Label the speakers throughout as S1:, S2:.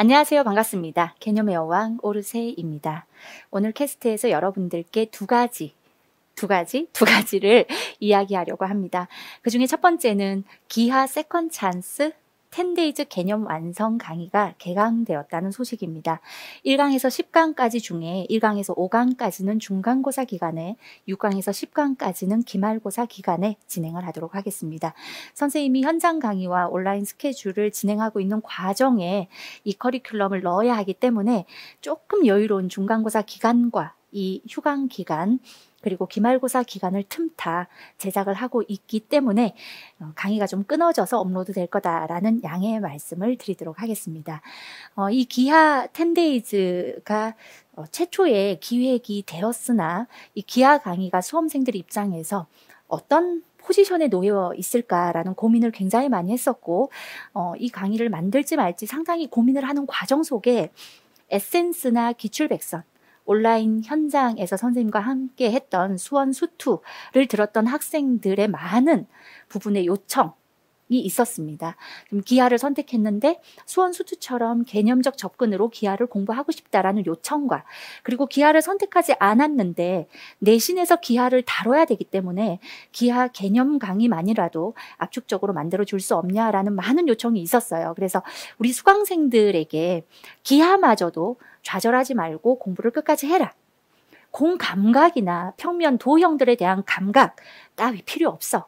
S1: 안녕하세요. 반갑습니다. 개념의 여왕 오르세입니다. 오늘 캐스트에서 여러분들께 두 가지 두 가지, 두 가지를 이야기하려고 합니다. 그 중에 첫 번째는 기하 세컨 찬스 텐데이즈 개념 완성 강의가 개강되었다는 소식입니다. 1강에서 10강까지 중에 1강에서 5강까지는 중간고사 기간에 6강에서 10강까지는 기말고사 기간에 진행을 하도록 하겠습니다. 선생님이 현장 강의와 온라인 스케줄을 진행하고 있는 과정에 이 커리큘럼을 넣어야 하기 때문에 조금 여유로운 중간고사 기간과 이 휴강 기간 그리고 기말고사 기간을 틈타 제작을 하고 있기 때문에 어, 강의가 좀 끊어져서 업로드 될 거다라는 양해의 말씀을 드리도록 하겠습니다. 어, 이 기하 1데이즈가 어, 최초의 기획이 되었으나 이 기하 강의가 수험생들 입장에서 어떤 포지션에 놓여 있을까라는 고민을 굉장히 많이 했었고 어, 이 강의를 만들지 말지 상당히 고민을 하는 과정 속에 에센스나 기출백선 온라인 현장에서 선생님과 함께 했던 수원 수투를 들었던 학생들의 많은 부분의 요청, 이 있었습니다. 그 기아를 선택했는데 수원 수투처럼 개념적 접근으로 기아를 공부하고 싶다라는 요청과 그리고 기아를 선택하지 않았는데 내신에서 기아를 다뤄야 되기 때문에 기아 개념 강의만이라도 압축적으로 만들어 줄 수 없냐라는 많은 요청이 있었어요. 그래서 우리 수강생들에게 기아마저도 좌절하지 말고 공부를 끝까지 해라. 공 감각이나 평면 도형들에 대한 감각 따위 필요 없어.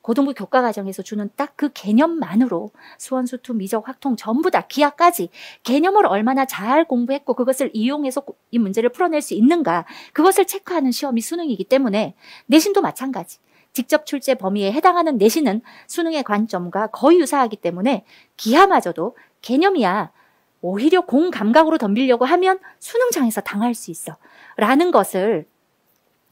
S1: 고등부 교과 과정에서 주는 딱 그 개념만으로 수원수투 미적 확통 전부 다 기하까지 개념을 얼마나 잘 공부했고 그것을 이용해서 이 문제를 풀어낼 수 있는가 그것을 체크하는 시험이 수능이기 때문에 내신도 마찬가지 직접 출제 범위에 해당하는 내신은 수능의 관점과 거의 유사하기 때문에 기하마저도 개념이야 오히려 공 감각으로 덤비려고 하면 수능장에서 당할 수 있어. 라는 것을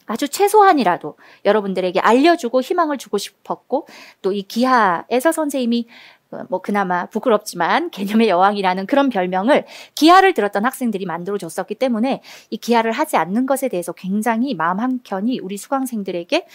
S1: 아주 최소한이라도 여러분들에게 알려주고 희망을 주고 싶었고 또 이 기하에서 선생님이 어, 뭐 그나마 부끄럽지만 개념의 여왕이라는 그런 별명을 기아를 들었던 학생들이 만들어줬었기 때문에 이기아를 하지 않는 것에 대해서 굉장히 마음 한켠이 우리 수강생들에게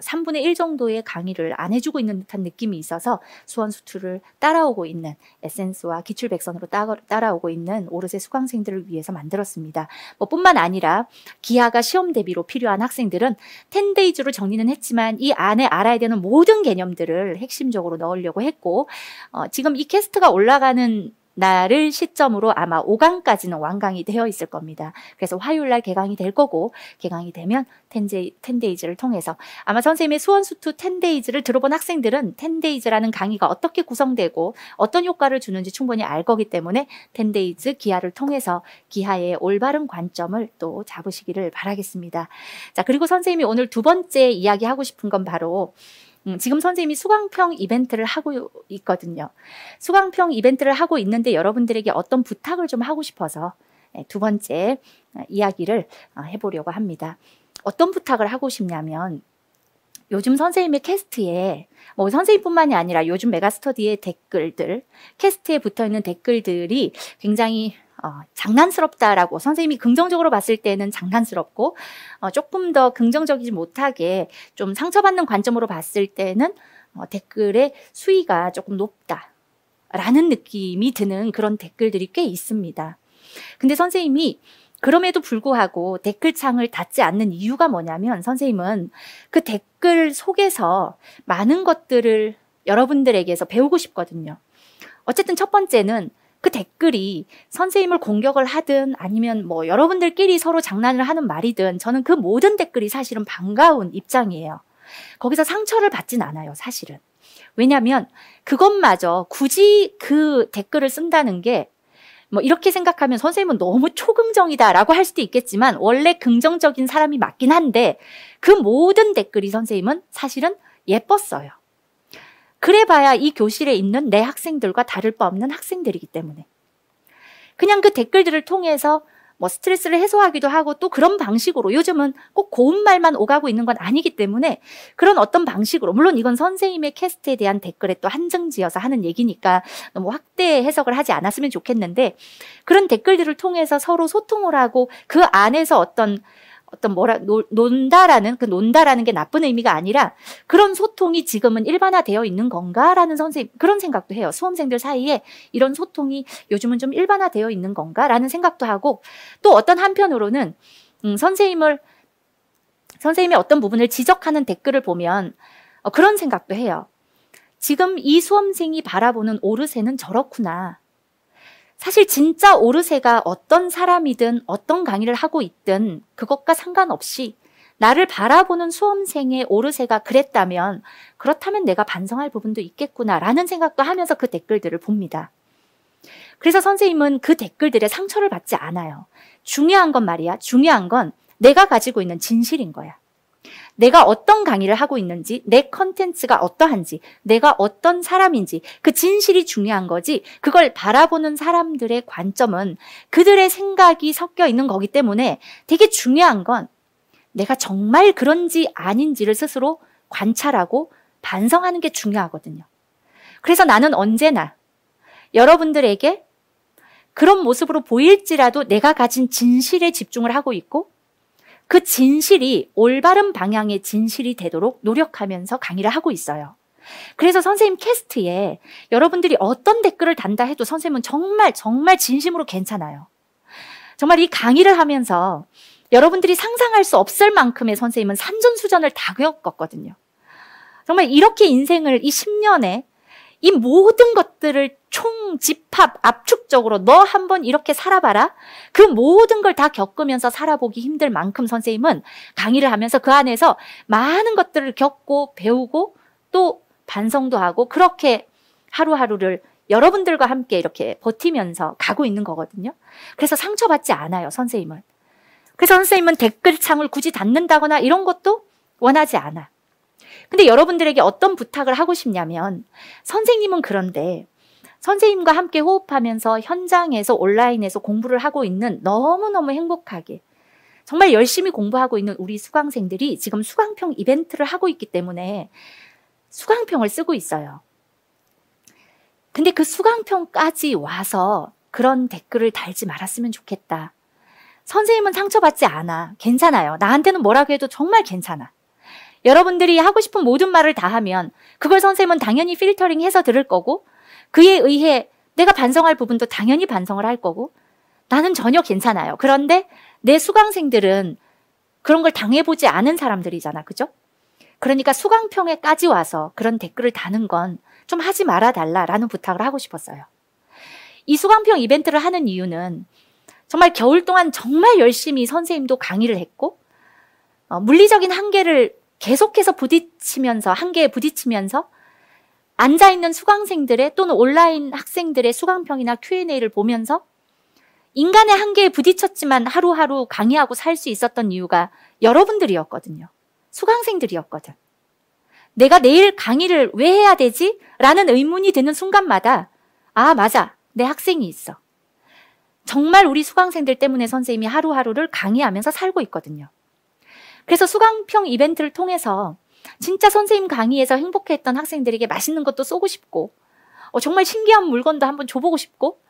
S1: 3분의 뭐 1 정도의 강의를 안 해주고 있는 듯한 느낌이 있어서 수원수투를 따라오고 있는 에센스와 기출백선으로 따라오고 있는 오르세 수강생들을 위해서 만들었습니다. 뭐 뿐만 아니라 기아가 시험 대비로 필요한 학생들은 텐데이즈로 정리는 했지만 이 안에 알아야 되는 모든 개념들을 핵심적으로 넣으려고 했고 어, 지금 이 캐스트가 올라가는 날을 시점으로 아마 5강까지는 완강이 되어 있을 겁니다. 그래서 화요일 날 개강이 될 거고 개강이 되면 텐데이텐데이즈를 통해서 아마 선생님의 수원수투 텐데이즈를 들어본 학생들은 텐데이즈라는 강의가 어떻게 구성되고 어떤 효과를 주는지 충분히 알 거기 때문에 텐데이즈 기하를 통해서 기하의 올바른 관점을 또 잡으시기를 바라겠습니다. 자 그리고 선생님이 오늘 두 번째 이야기하고 싶은 건 바로 음, 지금 선생님이 수강평 이벤트를 하고 있거든요. 수강평 이벤트를 하고 있는데 여러분들에게 어떤 부탁을 좀 하고 싶어서 예, 두 번째 어, 이야기를 어, 해보려고 합니다. 어떤 부탁을 하고 싶냐면 요즘 선생님의 캐스트에 뭐 선생님뿐만이 아니라 요즘 메가스터디의 댓글들 캐스트에 붙어있는 댓글들이 굉장히 어, 장난스럽다라고 선생님이 긍정적으로 봤을 때는 장난스럽고 어, 조금 더 긍정적이지 못하게 좀 상처받는 관점으로 봤을 때는 어, 댓글의 수위가 조금 높다라는 느낌이 드는 그런 댓글들이 꽤 있습니다. 근데 선생님이 그럼에도 불구하고 댓글창을 닫지 않는 이유가 뭐냐면 선생님은 그 댓글 속에서 많은 것들을 여러분들에게서 배우고 싶거든요. 어쨌든 첫 번째는 그 댓글이 선생님을 공격을 하든 아니면 뭐 여러분들끼리 서로 장난을 하는 말이든 저는 그 모든 댓글이 사실은 반가운 입장이에요. 거기서 상처를 받진 않아요, 사실은. 왜냐면 그것마저 굳이 그 댓글을 쓴다는 게 뭐 이렇게 생각하면 선생님은 너무 초긍정이다라고 할 수도 있겠지만 원래 긍정적인 사람이 맞긴 한데 그 모든 댓글이 선생님은 사실은 예뻤어요. 그래봐야 이 교실에 있는 내 학생들과 다를 바 없는 학생들이기 때문에. 그냥 그 댓글들을 통해서 뭐 스트레스를 해소하기도 하고 또 그런 방식으로 요즘은 꼭 고운 말만 오가고 있는 건 아니기 때문에 그런 어떤 방식으로 물론 이건 선생님의 캐스트에 대한 댓글에 또 한정지어서 하는 얘기니까 너무 확대 해석을 하지 않았으면 좋겠는데 그런 댓글들을 통해서 서로 소통을 하고 그 안에서 어떤 어떤 뭐라 노, 논다라는 그 논다라는 게 나쁜 의미가 아니라 그런 소통이 지금은 일반화되어 있는 건가라는 선생 님 그런 생각도 해요. 수험생들 사이에 이런 소통이 요즘은 좀 일반화되어 있는 건가라는 생각도 하고 또 어떤 한편으로는 음, 선생님을 선생님의 어떤 부분을 지적하는 댓글을 보면 어, 그런 생각도 해요. 지금 이 수험생이 바라보는 오르세는 저렇구나. 사실 진짜 오르세가 어떤 사람이든 어떤 강의를 하고 있든 그것과 상관없이 나를 바라보는 수험생의 오르세가 그랬다면 그렇다면 내가 반성할 부분도 있겠구나라는 생각도 하면서 그 댓글들을 봅니다. 그래서 선생님은 그 댓글들에 상처를 받지 않아요. 중요한 건 말이야. 중요한 건 내가 가지고 있는 진실인 거야. 내가 어떤 강의를 하고 있는지, 내 컨텐츠가 어떠한지, 내가 어떤 사람인지 그 진실이 중요한 거지. 그걸 바라보는 사람들의 관점은 그들의 생각이 섞여 있는 거기 때문에 되게 중요한 건 내가 정말 그런지 아닌지를 스스로 관찰하고 반성하는 게 중요하거든요. 그래서 나는 언제나 여러분들에게 그런 모습으로 보일지라도 내가 가진 진실에 집중을 하고 있고 그 진실이 올바른 방향의 진실이 되도록 노력하면서 강의를 하고 있어요. 그래서 선생님 캐스트에 여러분들이 어떤 댓글을 단다 해도 선생님은 정말 정말 진심으로 괜찮아요. 정말 이 강의를 하면서 여러분들이 상상할 수 없을 만큼의 선생님은 산전수전을 다 겪었거든요. 정말 이렇게 인생을 이 10년에 이 모든 것들을 총집합 압축적으로 너 한번 이렇게 살아봐라. 그 모든 걸 다 겪으면서 살아보기 힘들 만큼 선생님은 강의를 하면서 그 안에서 많은 것들을 겪고 배우고 또 반성도 하고 그렇게 하루하루를 여러분들과 함께 이렇게 버티면서 가고 있는 거거든요. 그래서 상처받지 않아요, 선생님은. 그래서 선생님은 댓글창을 굳이 닫는다거나 이런 것도 원하지 않아. 근데 여러분들에게 어떤 부탁을 하고 싶냐면, 선생님은 그런데 선생님과 함께 호흡하면서 현장에서 온라인에서 공부를 하고 있는 너무너무 행복하게 정말 열심히 공부하고 있는 우리 수강생들이 지금 수강평 이벤트를 하고 있기 때문에 수강평을 쓰고 있어요. 근데 그 수강평까지 와서 그런 댓글을 달지 말았으면 좋겠다. 선생님은 상처받지 않아. 괜찮아요. 나한테는 뭐라고 해도 정말 괜찮아. 여러분들이 하고 싶은 모든 말을 다 하면 그걸 선생님은 당연히 필터링해서 들을 거고 그에 의해 내가 반성할 부분도 당연히 반성을 할 거고 나는 전혀 괜찮아요. 그런데 내 수강생들은 그런 걸 당해보지 않은 사람들이잖아. 그죠? 그러니까 수강평에까지 와서 그런 댓글을 다는 건 좀 하지 말아달라라는 부탁을 하고 싶었어요. 이 수강평 이벤트를 하는 이유는 정말 겨울 동안 정말 열심히 선생님도 강의를 했고 어, 물리적인 한계를 계속해서 부딪히면서 한계에 부딪히면서 앉아있는 수강생들의 또는 온라인 학생들의 수강평이나 Q&A를 보면서 인간의 한계에 부딪혔지만 하루하루 강의하고 살 수 있었던 이유가 여러분들이었거든요. 수강생들이었거든. 내가 내일 강의를 왜 해야 되지? 라는 의문이 드는 순간마다 아, 맞아. 내 학생이 있어. 정말 우리 수강생들 때문에 선생님이 하루하루를 강의하면서 살고 있거든요. 그래서 수강평 이벤트를 통해서 진짜 선생님 강의에서 행복했던 학생들에게 맛있는 것도 쏘고 싶고 어, 정말 신기한 물건도 한번 줘보고 싶고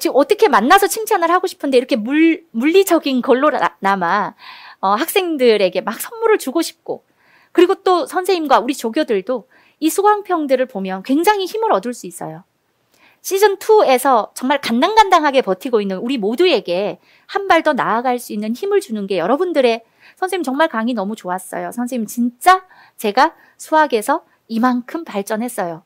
S1: 지금 어떻게 만나서 칭찬을 하고 싶은데 이렇게 물, 물리적인 걸로나 남아 어, 학생들에게 막 선물을 주고 싶고 그리고 또 선생님과 우리 조교들도 이 수강평들을 보면 굉장히 힘을 얻을 수 있어요. 시즌2에서 정말 간당간당하게 버티고 있는 우리 모두에게 한 발 더 나아갈 수 있는 힘을 주는 게 여러분들의 선생님 정말 강의 너무 좋았어요. 선생님 진짜 제가 수학에서 이만큼 발전했어요.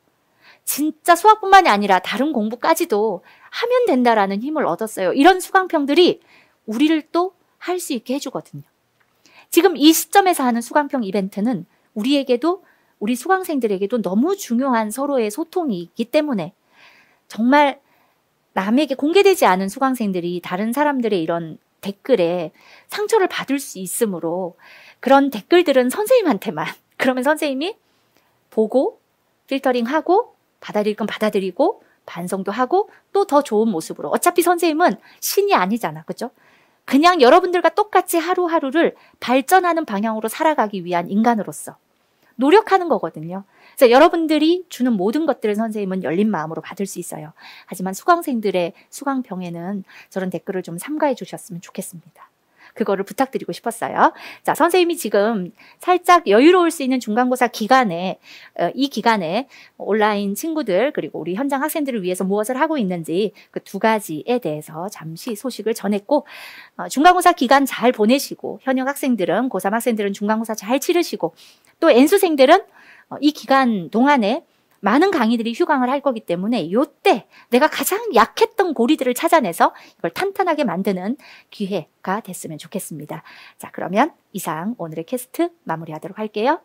S1: 진짜 수학뿐만이 아니라 다른 공부까지도 하면 된다라는 힘을 얻었어요. 이런 수강평들이 우리를 또 할 수 있게 해주거든요. 지금 이 시점에서 하는 수강평 이벤트는 우리에게도 우리 수강생들에게도 너무 중요한 서로의 소통이 있기 때문에 정말 남에게 공개되지 않은 수강생들이 다른 사람들의 이런 댓글에 상처를 받을 수 있으므로 그런 댓글들은 선생님한테만 그러면 선생님이 보고 필터링하고 받아들일 건 받아들이고 반성도 하고 또 더 좋은 모습으로 어차피 선생님은 신이 아니잖아 그죠? 그냥 여러분들과 똑같이 하루하루를 발전하는 방향으로 살아가기 위한 인간으로서 노력하는 거거든요. 그래서 여러분들이 주는 모든 것들을 선생님은 열린 마음으로 받을 수 있어요. 하지만 수강생들의 수강병에는 저런 댓글을 좀 삼가해 주셨으면 좋겠습니다. 그거를 부탁드리고 싶었어요. 자, 선생님이 지금 살짝 여유로울 수 있는 중간고사 기간에 어, 이 기간에 온라인 친구들 그리고 우리 현장 학생들을 위해서 무엇을 하고 있는지 그 두 가지에 대해서 잠시 소식을 전했고 어, 중간고사 기간 잘 보내시고 현역 학생들은 고3 학생들은 중간고사 잘 치르시고 또 N수생들은 어, 이 기간 동안에 많은 강의들이 휴강을 할 거기 때문에 요때 내가 가장 약했던 고리들을 찾아내서 이걸 탄탄하게 만드는 기회가 됐으면 좋겠습니다. 자, 그러면 이상 오늘의 캐스트 마무리하도록 할게요.